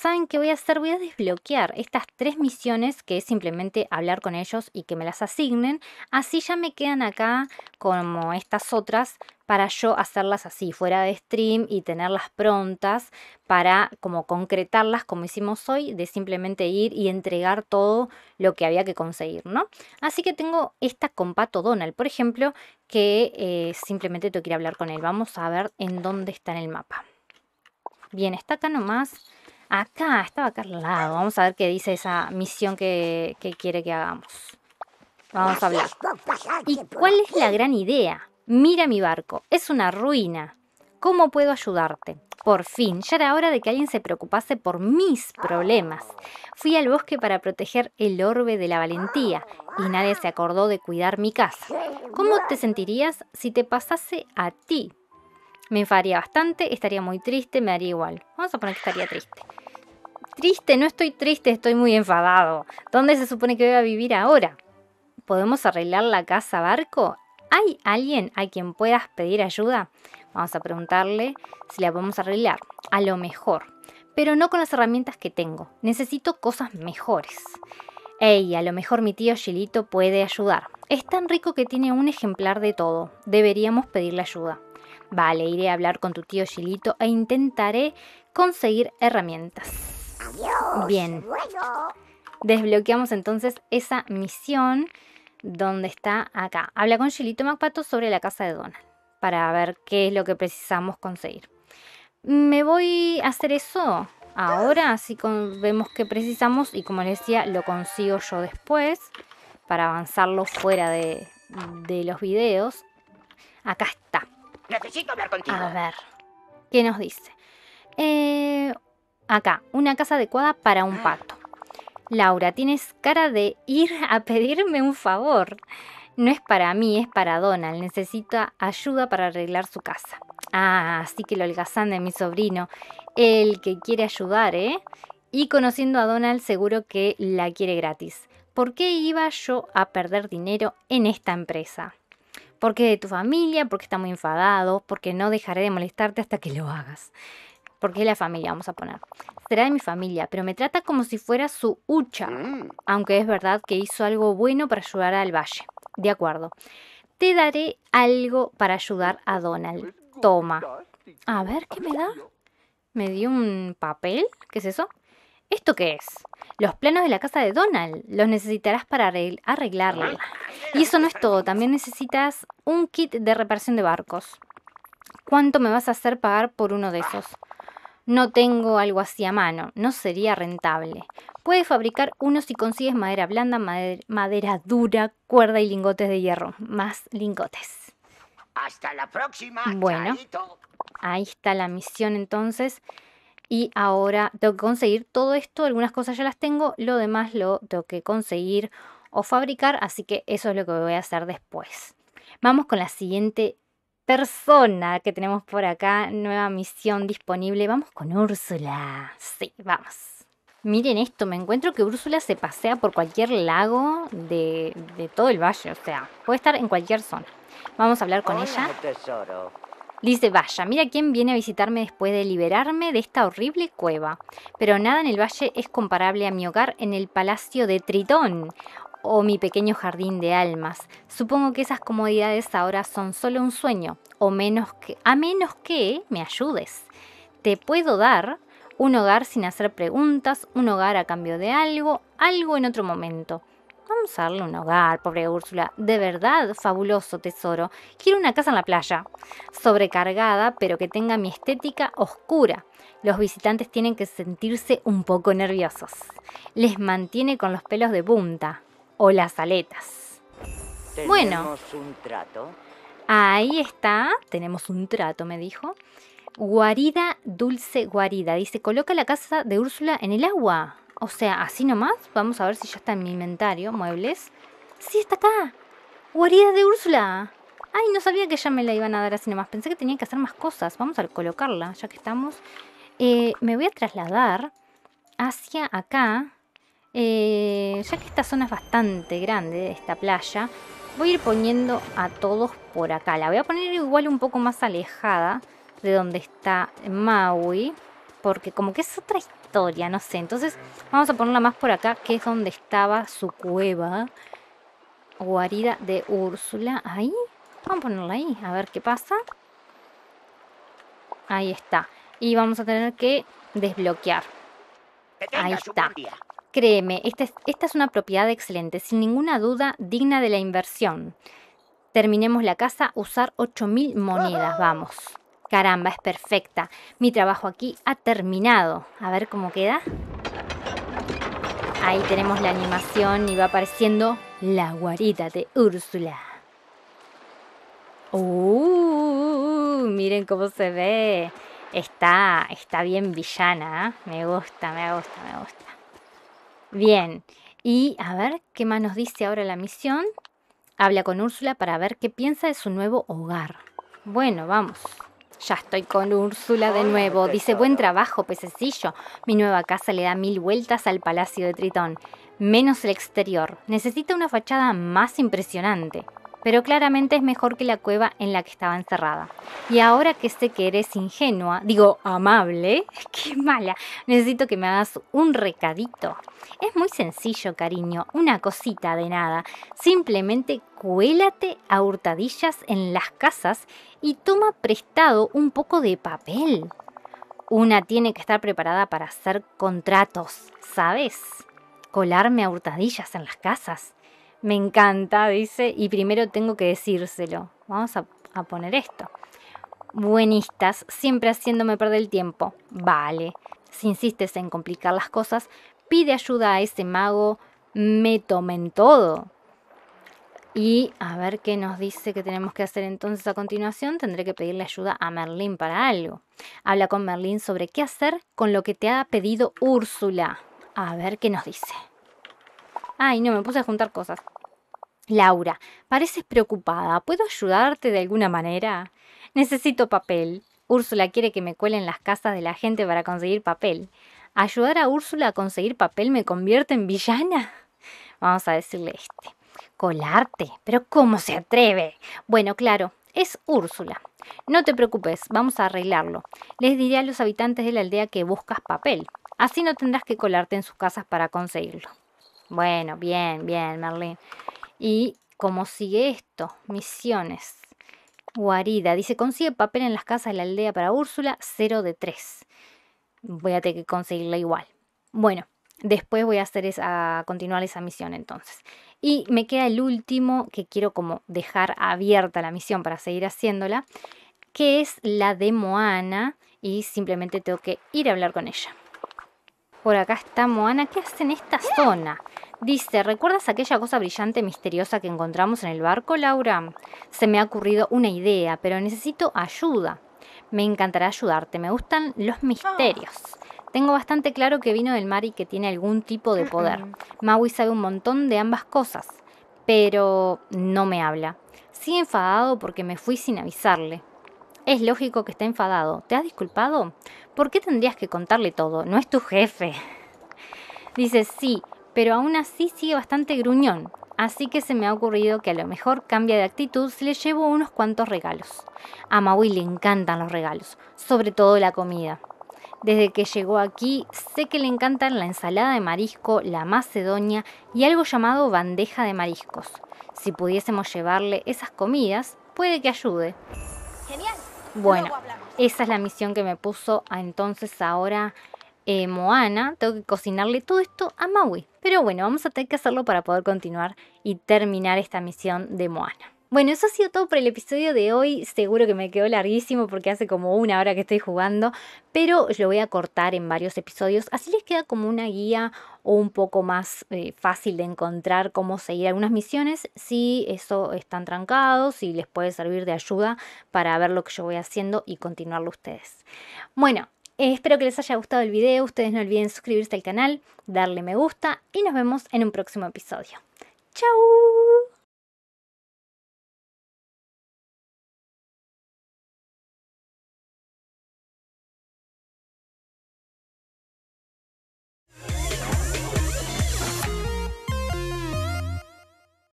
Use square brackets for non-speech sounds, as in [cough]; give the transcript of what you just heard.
¿saben qué voy a hacer? Voy a desbloquear estas tres misiones que es simplemente hablar con ellos y que me las asignen. Así ya me quedan acá como estas otras para yo hacerlas así, fuera de stream y tenerlas prontas para como concretarlas como hicimos hoy, de simplemente ir y entregar todo lo que había que conseguir, ¿no? Así que tengo esta con Pato Donald, por ejemplo, que eh, simplemente tengo que ir a hablar con él. Vamos a ver en dónde está en el mapa. Bien, está acá nomás. Acá, estaba acá al lado. Vamos a ver qué dice esa misión que, quiere que hagamos. Vamos a hablar. ¿Y cuál es la gran idea? Mira mi barco, es una ruina. ¿Cómo puedo ayudarte? Por fin, ya era hora de que alguien se preocupase por mis problemas. Fui al bosque para proteger el orbe de la valentía y nadie se acordó de cuidar mi casa. ¿Cómo te sentirías si te pasase a ti? Me enfadaría bastante, estaría muy triste, me haría igual. Vamos a poner que estaría triste triste, no estoy triste, estoy muy enfadado. ¿Dónde se supone que voy a vivir ahora? ¿Podemos arreglar la casa barco? ¿Hay alguien a quien puedas pedir ayuda? Vamos a preguntarle si la podemos arreglar. A lo mejor. Pero no con las herramientas que tengo. Necesito cosas mejores. Ey, a lo mejor mi tío Chilito puede ayudar. Es tan rico que tiene un ejemplar de todo. Deberíamos pedirle ayuda. Vale, iré a hablar con tu tío Chilito e intentaré conseguir herramientas. Bien. Desbloqueamos entonces esa misión donde está acá. Habla con Gilito MacPato sobre la casa de Donald para ver qué es lo que precisamos conseguir. Me voy a hacer eso ahora, así vemos qué precisamos y como les decía, lo consigo yo después para avanzarlo fuera de, de los videos. Acá está. Necesito hablar contigo. A ver, ¿qué nos dice? Eh, Acá, una casa adecuada para un pacto. Laura, tienes cara de ir a pedirme un favor. No es para mí, es para Donald. Necesita ayuda para arreglar su casa. Ah, así que lo holgazán de mi sobrino. El que quiere ayudar, ¿eh? Y conociendo a Donald, seguro que la quiere gratis. ¿Por qué iba yo a perder dinero en esta empresa? Porque de tu familia, porque está muy enfadado, porque no dejaré de molestarte hasta que lo hagas porque es la familia, vamos a poner. Será de mi familia, pero me trata como si fuera su hucha, mm. aunque es verdad que hizo algo bueno para ayudar al valle. De acuerdo. Te daré algo para ayudar a Donald. Toma. A ver, ¿qué me da? ¿Me dio un papel? ¿Qué es eso? ¿Esto qué es? Los planos de la casa de Donald. Los necesitarás para arreglarla. Y eso no es todo. También necesitas un kit de reparación de barcos. ¿Cuánto me vas a hacer pagar por uno de esos? no tengo algo así a mano, no sería rentable. Puedes fabricar uno si consigues madera blanda, madera, dura, cuerda y lingotes de hierro. Más lingotes. Hasta la próxima. Bueno, ahí está la misión entonces. Y ahora tengo que conseguir todo esto. Algunas cosas ya las tengo, lo demás lo tengo que conseguir o fabricar. Así que eso es lo que voy a hacer después. Vamos con la siguiente persona que tenemos por acá, nueva misión disponible. Vamos con Úrsula. Sí, vamos. Miren esto, me encuentro que Úrsula se pasea por cualquier lago de, todo el valle, o sea, puede estar en cualquier zona. Vamos a hablar con ella. Dice, vaya, mira quién viene a visitarme después de liberarme de esta horrible cueva. Pero nada en el valle es comparable a mi hogar en el palacio de Tritón o mi pequeño jardín de almas. Supongo que esas comodidades ahora son solo un sueño, o menos que, a menos que me ayudes. Te puedo dar un hogar sin hacer preguntas, un hogar a cambio de algo, algo en otro momento. Vamos a darle un hogar, pobre Úrsula. De verdad, fabuloso tesoro. Quiero una casa en la playa, sobrecargada, pero que tenga mi estética oscura. Los visitantes tienen que sentirse un poco nerviosos. Les mantiene con los pelos de punta o las aletas. Bueno. un trato? Ahí está, tenemos un trato, me dijo. Guarida, dulce guarida. Dice, coloca la casa de Úrsula en el agua. O sea, así nomás. Vamos a ver si ya está en mi inventario, muebles. Sí, está acá. Guarida de Úrsula. Ay, no sabía que ya me la iban a dar así nomás. Pensé que tenía que hacer más cosas. Vamos a colocarla, ya que estamos. Eh, me voy a trasladar hacia acá. Eh, ya que esta zona es bastante grande, esta playa, voy a ir poniendo a todos por acá. La voy a poner igual un poco más alejada de donde está Maui, porque como que es otra historia, no sé. Entonces vamos a ponerla más por acá, que es donde estaba su cueva, guarida de Úrsula. Ahí, vamos a ponerla ahí, a ver qué pasa. Ahí está. Y vamos a tener que desbloquear. Ahí está. Créeme, esta es, una propiedad excelente, sin ninguna duda digna de la inversión. Terminemos la casa, usar 8.000 monedas, vamos. Caramba, es perfecta. Mi trabajo aquí ha terminado. A ver cómo queda. Ahí tenemos la animación y va apareciendo la guarita de Úrsula. ¡Uh! Miren cómo se ve. Está, está bien villana. ¿eh? Me gusta, me gusta, me gusta. Bien. Y a ver, ¿qué más nos dice ahora la misión? Habla con Úrsula para ver qué piensa de su nuevo hogar. Bueno, vamos. Ya estoy con Úrsula de nuevo. Dice, buen trabajo, pececillo. Mi nueva casa le da mil vueltas al Palacio de Tritón, menos el exterior. Necesita una fachada más impresionante pero claramente es mejor que la cueva en la que estaba encerrada. Y ahora que sé este que eres ingenua, digo amable, [laughs] qué mala, necesito que me hagas un recadito. Es muy sencillo, cariño, una cosita de nada. Simplemente cuélate a hurtadillas en las casas y toma prestado un poco de papel. Una tiene que estar preparada para hacer contratos, ¿sabes? Colarme a hurtadillas en las casas me encanta, dice, y primero tengo que decírselo. Vamos a, poner esto. Buenistas, siempre haciéndome perder el tiempo. Vale, si insistes en complicar las cosas, pide ayuda a ese mago, me tomen todo. Y a ver qué nos dice que tenemos que hacer entonces a continuación. Tendré que pedirle ayuda a Merlín para algo. Habla con Merlín sobre qué hacer con lo que te ha pedido Úrsula. A ver qué nos dice. Ay, no, me puse a juntar cosas. Laura, pareces preocupada. ¿Puedo ayudarte de alguna manera? Necesito papel. Úrsula quiere que me cuelen en las casas de la gente para conseguir papel. ¿Ayudar a Úrsula a conseguir papel me convierte en villana? Vamos a decirle este. Colarte. Pero ¿cómo se atreve? Bueno, claro, es Úrsula. No te preocupes, vamos a arreglarlo. Les diré a los habitantes de la aldea que buscas papel. Así no tendrás que colarte en sus casas para conseguirlo. Bueno, bien, bien, Merlín. ¿Y cómo sigue esto? Misiones. Guarida. Dice, consigue papel en las casas de la aldea para Úrsula, 0 de 3. Voy a tener que conseguirla igual. Bueno, después voy a hacer esa, a continuar esa misión entonces. Y me queda el último que quiero como dejar abierta la misión para seguir haciéndola, que es la de Moana. Y simplemente tengo que ir a hablar con ella. Por acá está Moana. ¿Qué hace en esta zona? Dice, ¿recuerdas aquella cosa brillante misteriosa que encontramos en el barco, Laura? Se me ha ocurrido una idea, pero necesito ayuda. Me encantará ayudarte, me gustan los ah. misterios. Tengo bastante claro que vino del mar y que tiene algún tipo de poder. Maui sabe un montón de ambas cosas, pero no me habla. Sigue sí, enfadado porque me fui sin avisarle. Es lógico que esté enfadado. ¿Te has disculpado? ¿Por qué tendrías que contarle todo? No es tu jefe. [laughs] Dice, sí, pero aún así sigue bastante gruñón, así que se me ha ocurrido que a lo mejor cambia de actitud si le llevo unos cuantos regalos. A Maui le encantan los regalos, sobre todo la comida. Desde que llegó aquí, sé que le encantan la ensalada de marisco, la macedonia y algo llamado bandeja de mariscos. Si pudiésemos llevarle esas comidas, puede que ayude. Genial. Bueno, esa es la misión que me puso entonces ahora eh, Moana, tengo que cocinarle todo esto a Maui. Pero bueno, vamos a tener que hacerlo para poder continuar y terminar esta misión de Moana. Bueno, eso ha sido todo por el episodio de hoy. Seguro que me quedó larguísimo porque hace como una hora que estoy jugando, pero lo voy a cortar en varios episodios. Así les queda como una guía o un poco más eh, fácil de encontrar cómo seguir algunas misiones si eso están trancados y les puede servir de ayuda para ver lo que yo voy haciendo y continuarlo ustedes. Bueno, eh, espero que les haya gustado el video, ustedes no olviden suscribirse al canal, darle me gusta y nos vemos en un próximo episodio. ¡Chao!